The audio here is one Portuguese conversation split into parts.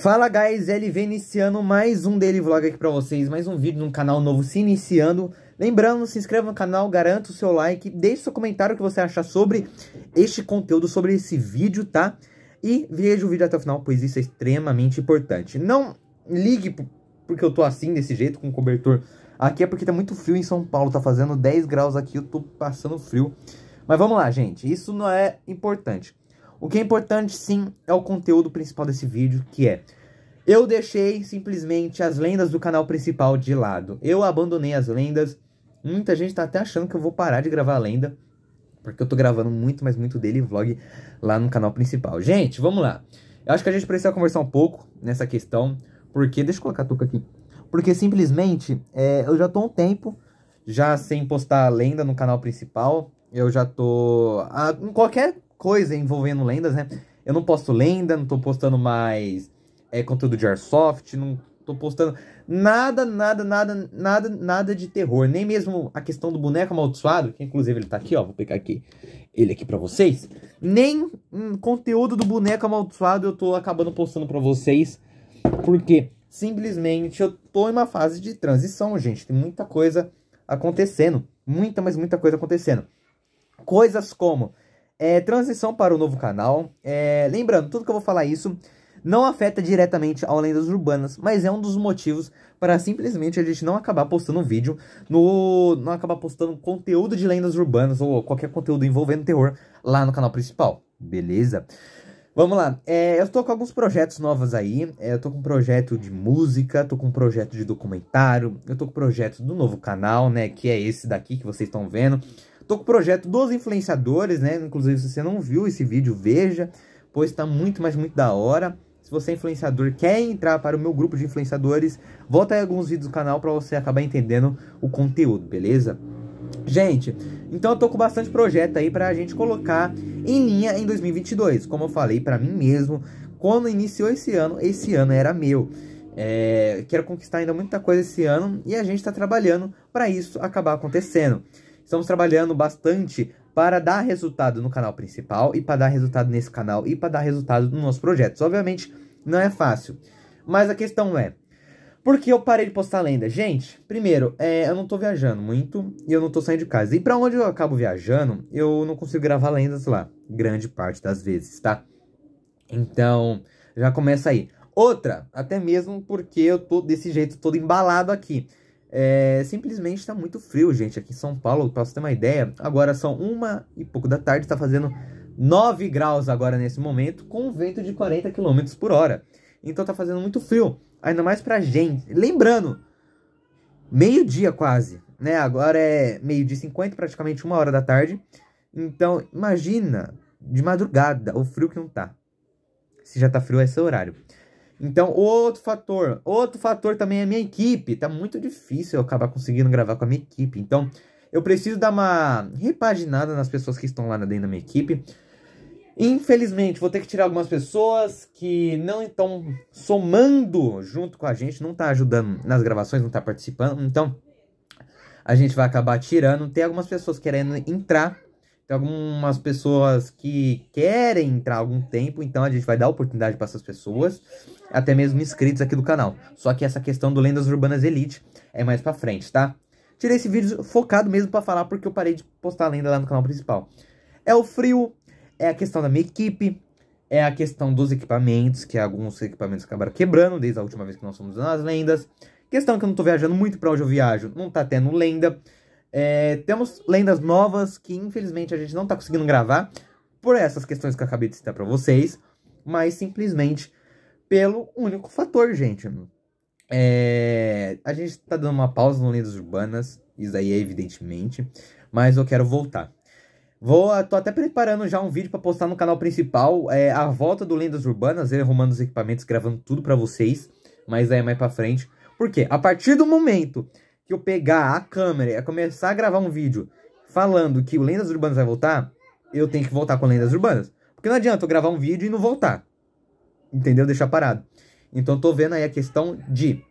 Fala guys, LV iniciando mais um Daily Vlog aqui pra vocês, mais um vídeo num canal novo se iniciando. Lembrando, se inscreva no canal, garanta o seu like, deixe seu comentário o que você achar sobre este conteúdo, sobre esse vídeo, tá? E veja o vídeo até o final, pois isso é extremamente importante. Não ligue porque eu tô assim, desse jeito, com cobertor. Aqui é porque tá muito frio em São Paulo, tá fazendo 10 graus aqui, eu tô passando frio. Mas vamos lá, gente, isso não é importante. O que é importante sim é o conteúdo principal desse vídeo, que é eu deixei simplesmente as lendas do canal principal de lado. Eu abandonei as lendas. Muita gente tá até achando que eu vou parar de gravar a lenda, porque eu tô gravando muito, mas muito dele vlog lá no canal principal. Gente, vamos lá. Eu acho que a gente precisa conversar um pouco nessa questão, porque deixa eu colocar a tuca aqui. Porque simplesmente é, eu já tô um tempo já sem postar a lenda no canal principal. Eu já tô. A, ah, em qualquer coisa envolvendo lendas, né? Eu não posto lenda, não tô postando mais é, conteúdo de Airsoft, não tô postando nada, nada, nada, nada, nada de terror. Nem mesmo a questão do boneco amaldiçoado, que inclusive ele tá aqui, ó. Vou pegar aqui ele aqui para vocês. Nem hum, conteúdo do boneco amaldiçoado eu tô acabando postando para vocês. Porque simplesmente eu tô em uma fase de transição, gente. Tem muita coisa acontecendo. Muita, mas muita coisa acontecendo. Coisas como é, transição para o novo canal. É, lembrando, tudo que eu vou falar isso não afeta diretamente ao Lendas Urbanas, mas é um dos motivos para simplesmente a gente não acabar postando um vídeo, no, não acabar postando conteúdo de Lendas Urbanas ou qualquer conteúdo envolvendo terror lá no canal principal, beleza? Vamos lá, é, eu estou com alguns projetos novos aí, é, eu estou com um projeto de música, estou com um projeto de documentário, eu estou com um projeto do novo canal, né, que é esse daqui que vocês estão vendo, Tô com o projeto dos influenciadores, né? Inclusive, se você não viu esse vídeo, veja, pois tá muito, mas muito da hora. Se você é influenciador, quer entrar para o meu grupo de influenciadores, volta aí alguns vídeos do canal para você acabar entendendo o conteúdo, beleza? Gente, então eu tô com bastante projeto aí pra gente colocar em linha em 2022. Como eu falei para mim mesmo, quando iniciou esse ano, esse ano era meu. É, quero conquistar ainda muita coisa esse ano e a gente está trabalhando para isso acabar acontecendo. Estamos trabalhando bastante para dar resultado no canal principal e para dar resultado nesse canal e para dar resultado nos nossos projetos. Obviamente, não é fácil. Mas a questão é, por que eu parei de postar lenda? Gente, primeiro, é, eu não tô viajando muito e eu não tô saindo de casa. E para onde eu acabo viajando, eu não consigo gravar lendas lá, grande parte das vezes, tá? Então, já começa aí. Outra, até mesmo porque eu tô desse jeito todo embalado aqui. É, simplesmente está muito frio, gente, aqui em São Paulo, para você ter uma ideia. Agora são uma e pouco da tarde, está fazendo 9 graus agora nesse momento, com um vento de 40 km por hora. Então tá fazendo muito frio, ainda mais pra gente. Lembrando, meio-dia quase, né? Agora é meio-dia e 50, praticamente uma hora da tarde. Então, imagina de madrugada o frio que não tá. Se já tá frio a é esse horário. Então, outro fator. Outro fator também é a minha equipe. Tá muito difícil eu acabar conseguindo gravar com a minha equipe. Então, eu preciso dar uma repaginada nas pessoas que estão lá dentro da minha equipe. Infelizmente, vou ter que tirar algumas pessoas que não estão somando junto com a gente, não tá ajudando nas gravações, não tá participando. Então, a gente vai acabar tirando. Tem algumas pessoas querendo entrar tem algumas pessoas que querem entrar algum tempo, então a gente vai dar oportunidade para essas pessoas, até mesmo inscritos aqui do canal. Só que essa questão do Lendas Urbanas Elite é mais para frente, tá? Tirei esse vídeo focado mesmo para falar porque eu parei de postar a lenda lá no canal principal. É o frio, é a questão da minha equipe, é a questão dos equipamentos, que alguns equipamentos acabaram quebrando desde a última vez que nós fomos nas lendas. Questão que eu não tô viajando muito para onde eu viajo, não tá tendo lenda. É, temos lendas novas que infelizmente a gente não está conseguindo gravar por essas questões que eu acabei de citar para vocês, mas simplesmente pelo único fator, gente. É, a gente está dando uma pausa no Lendas Urbanas, isso aí é evidentemente, mas eu quero voltar. Vou, tô até preparando já um vídeo para postar no canal principal, é, a volta do Lendas Urbanas, eu arrumando os equipamentos, gravando tudo para vocês, mas aí é mais para frente. Porque a partir do momento que eu pegar a câmera e começar a gravar um vídeo falando que o Lendas Urbanas vai voltar, eu tenho que voltar com Lendas Urbanas. Porque não adianta eu gravar um vídeo e não voltar. Entendeu? Deixar parado. Então eu tô vendo aí a questão de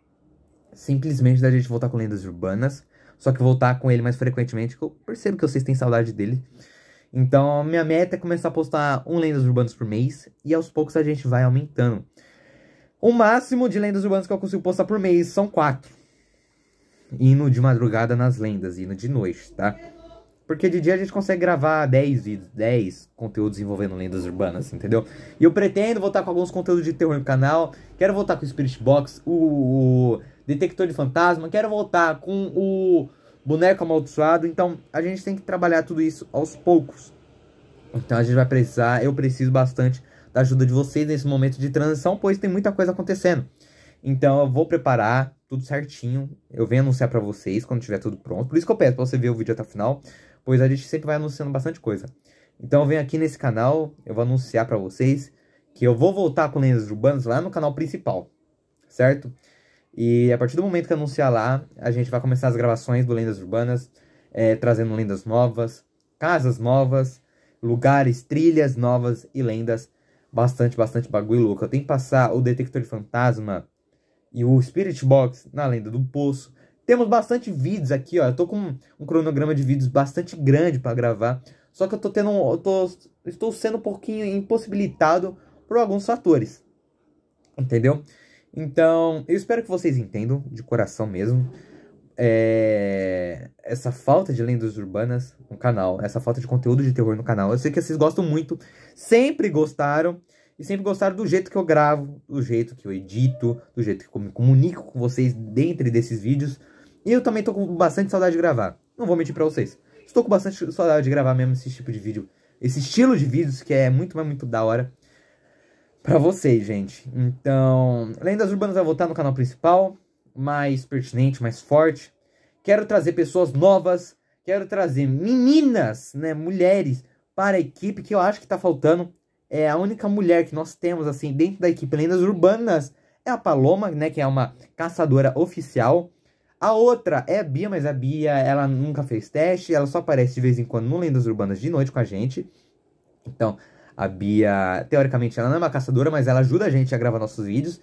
simplesmente da gente voltar com Lendas Urbanas. Só que voltar com ele mais frequentemente, que eu percebo que vocês têm saudade dele. Então, minha meta é começar a postar um Lendas Urbanas por mês e aos poucos a gente vai aumentando. O máximo de Lendas Urbanas que eu consigo postar por mês são quatro hino de madrugada nas lendas, hino de noite, tá? Porque de dia a gente consegue gravar 10 vídeos, 10 conteúdos envolvendo lendas urbanas, entendeu? E eu pretendo voltar com alguns conteúdos de terror no canal. Quero voltar com o Spirit Box, o, o Detector de Fantasma. Quero voltar com o Boneco Amaldiçoado. Então a gente tem que trabalhar tudo isso aos poucos. Então a gente vai precisar, eu preciso bastante da ajuda de vocês nesse momento de transição, pois tem muita coisa acontecendo. Então eu vou preparar tudo certinho. Eu venho anunciar para vocês quando tiver tudo pronto. Por isso que eu peço para você ver o vídeo até o final, pois a gente sempre vai anunciando bastante coisa. Então eu venho aqui nesse canal, eu vou anunciar para vocês que eu vou voltar com lendas urbanas lá no canal principal, certo? E a partir do momento que anunciar lá, a gente vai começar as gravações do Lendas Urbanas, é, trazendo lendas novas, casas novas, lugares, trilhas novas e lendas. Bastante, bastante bagulho louco. Eu tenho que passar o detector de fantasma e o Spirit Box na Lenda do Poço. Temos bastante vídeos aqui, ó. Eu tô com um cronograma de vídeos bastante grande para gravar. Só que eu tô tendo. Eu tô, estou sendo um pouquinho impossibilitado por alguns fatores. Entendeu? Então, eu espero que vocês entendam, de coração mesmo. É... Essa falta de lendas urbanas no canal, essa falta de conteúdo de terror no canal. Eu sei que vocês gostam muito, sempre gostaram e sempre gostaram do jeito que eu gravo, do jeito que eu edito, do jeito que eu me comunico com vocês dentro desses vídeos. E eu também tô com bastante saudade de gravar. Não vou mentir pra vocês. Estou com bastante saudade de gravar mesmo esse tipo de vídeo. Esse estilo de vídeos que é muito, mas muito da hora pra vocês, gente. Então, Lendas Urbanas vai voltar no canal principal. Mais pertinente, mais forte. Quero trazer pessoas novas. Quero trazer meninas, né, mulheres, para a equipe que eu acho que tá faltando é a única mulher que nós temos, assim, dentro da equipe Lendas Urbanas é a Paloma, né, que é uma caçadora oficial. A outra é a Bia, mas a Bia, ela nunca fez teste, ela só aparece de vez em quando no Lendas Urbanas de noite com a gente. Então, a Bia, teoricamente, ela não é uma caçadora, mas ela ajuda a gente a gravar nossos vídeos.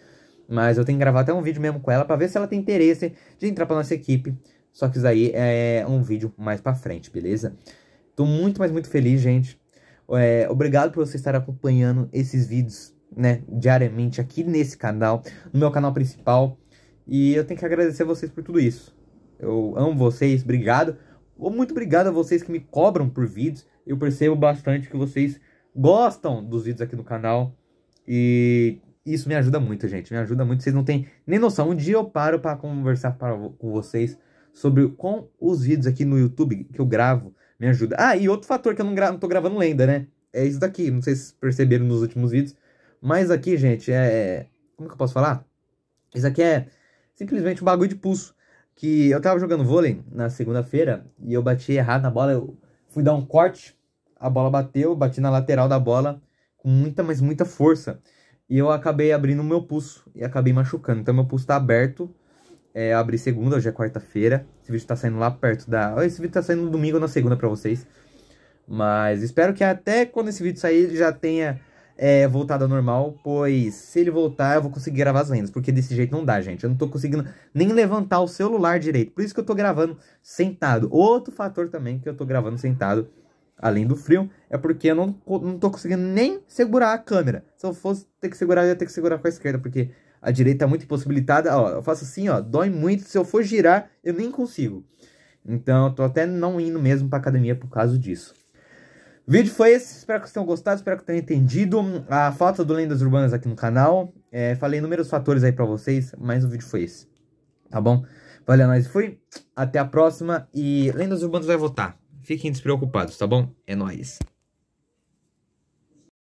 Mas eu tenho que gravar até um vídeo mesmo com ela para ver se ela tem interesse de entrar pra nossa equipe. Só que isso aí é um vídeo mais pra frente, beleza? Tô muito, mas muito feliz, gente, é, obrigado por você estar acompanhando esses vídeos, né, diariamente aqui nesse canal, no meu canal principal. E eu tenho que agradecer a vocês por tudo isso. Eu amo vocês, obrigado. Muito obrigado a vocês que me cobram por vídeos. Eu percebo bastante que vocês gostam dos vídeos aqui no canal. E isso me ajuda muito, gente. Me ajuda muito. Vocês não têm nem noção. Um dia eu paro para conversar pra, com vocês sobre com os vídeos aqui no YouTube que eu gravo me ajuda. Ah, e outro fator que eu não, gra não tô gravando lenda, né? É isso daqui. Não sei se perceberam nos últimos vídeos. Mas aqui, gente, é, é. Como que eu posso falar? Isso aqui é simplesmente um bagulho de pulso. Que eu tava jogando vôlei na segunda-feira e eu bati errado na bola. Eu fui dar um corte, a bola bateu, bati na lateral da bola com muita, mas muita força. E eu acabei abrindo o meu pulso e acabei machucando. Então meu pulso tá aberto é, abrir segunda, hoje é quarta-feira. Esse vídeo tá saindo lá perto da... Esse vídeo tá saindo no domingo ou na segunda pra vocês. Mas espero que até quando esse vídeo sair ele já tenha é, voltado ao normal, pois se ele voltar eu vou conseguir gravar as lendas, porque desse jeito não dá, gente. Eu não tô conseguindo nem levantar o celular direito, por isso que eu tô gravando sentado. Outro fator também que eu tô gravando sentado, além do frio, é porque eu não, não tô conseguindo nem segurar a câmera. Se eu fosse ter que segurar, eu ia ter que segurar com a esquerda, porque a direita é muito impossibilitada. Ó, eu faço assim, ó, dói muito. Se eu for girar, eu nem consigo. Então, eu tô até não indo mesmo pra academia por causa disso. O vídeo foi esse, espero que vocês tenham gostado, espero que tenham entendido a falta do Lendas Urbanas aqui no canal. É, falei inúmeros fatores aí pra vocês, mas o vídeo foi esse, tá bom? Valeu, é nós fui, até a próxima e Lendas Urbanas vai voltar. Fiquem despreocupados, tá bom? É nóis.